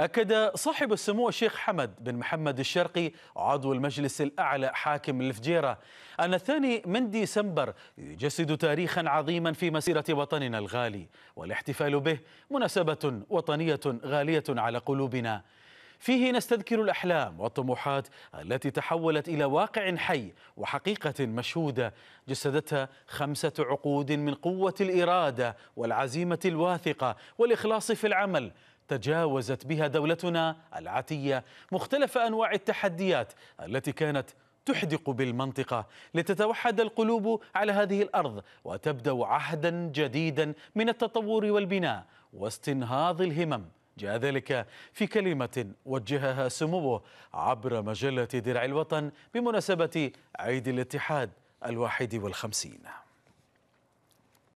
أكد صاحب السمو الشيخ حمد بن محمد الشرقي عضو المجلس الأعلى حاكم الفجيرة أن الثاني من ديسمبر يجسد تاريخا عظيما في مسيرة وطننا الغالي والاحتفال به مناسبة وطنية غالية على قلوبنا فيه نستذكر الأحلام والطموحات التي تحولت إلى واقع حي وحقيقة مشهودة جسدتها خمسة عقود من قوة الإرادة والعزيمة الواثقة والإخلاص في العمل تجاوزت بها دولتنا العتيه مختلف انواع التحديات التي كانت تحدق بالمنطقة لتتوحد القلوب على هذه الأرض وتبدأ عهدا جديدا من التطور والبناء واستنهاض الهمم جاء ذلك في كلمة وجهها سموه عبر مجلة درع الوطن بمناسبة عيد الاتحاد الواحد والخمسين